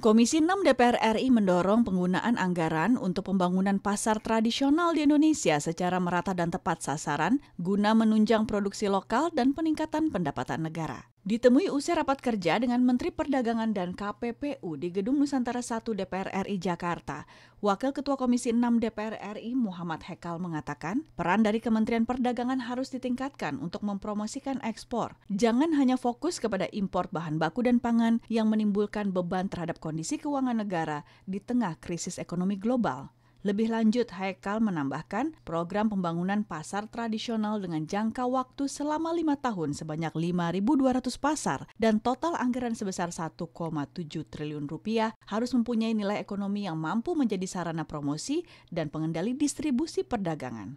Komisi 6 DPR RI mendorong penggunaan anggaran untuk pembangunan pasar tradisional di Indonesia secara merata dan tepat sasaran guna menunjang produksi lokal dan peningkatan pendapatan negara. Ditemui usai rapat kerja dengan Menteri Perdagangan dan KPPU di Gedung Nusantara 1 DPR RI Jakarta, Wakil Ketua Komisi 6 DPR RI Muhammad Hekal mengatakan, peran dari Kementerian Perdagangan harus ditingkatkan untuk mempromosikan ekspor. Jangan hanya fokus kepada impor bahan baku dan pangan yang menimbulkan beban terhadap kondisi keuangan negara di tengah krisis ekonomi global. Lebih lanjut, Haikal menambahkan program pembangunan pasar tradisional dengan jangka waktu selama lima tahun sebanyak 5.200 pasar dan total anggaran sebesar 1,7 triliun rupiah harus mempunyai nilai ekonomi yang mampu menjadi sarana promosi dan pengendali distribusi perdagangan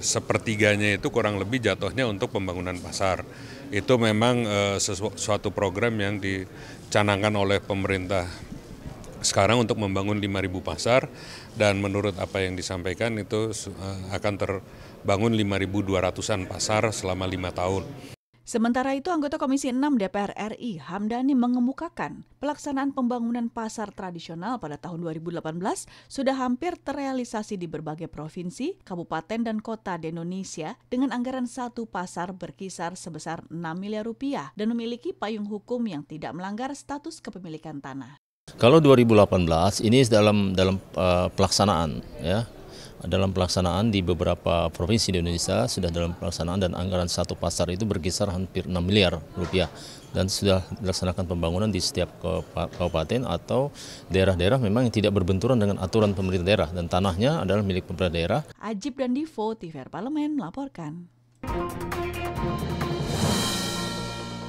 sepertiganya itu kurang lebih jatuhnya untuk pembangunan pasar. Itu memang e, eh, sesuatu program yang dicanangkan oleh pemerintah sekarang untuk membangun 5.000 pasar dan menurut apa yang disampaikan itu eh, akan terbangun 5.200-an pasar selama lima tahun. Sementara itu, anggota Komisi 6 DPR RI, Hamdani mengemukakan pelaksanaan pembangunan pasar tradisional pada tahun 2018 sudah hampir terrealisasi di berbagai provinsi, kabupaten, dan kota di Indonesia dengan anggaran satu pasar berkisar sebesar 6 miliar rupiah dan memiliki payung hukum yang tidak melanggar status kepemilikan tanah. Kalau 2018 ini dalam dalam uh, pelaksanaan ya dalam pelaksanaan di beberapa provinsi di Indonesia sudah dalam pelaksanaan dan anggaran satu pasar itu berkisar hampir 6 miliar rupiah dan sudah dilaksanakan pembangunan di setiap kabupaten atau daerah-daerah memang yang tidak berbenturan dengan aturan pemerintah daerah dan tanahnya adalah milik pemerintah daerah. Ajib dan Divo, TVR Parlemen melaporkan.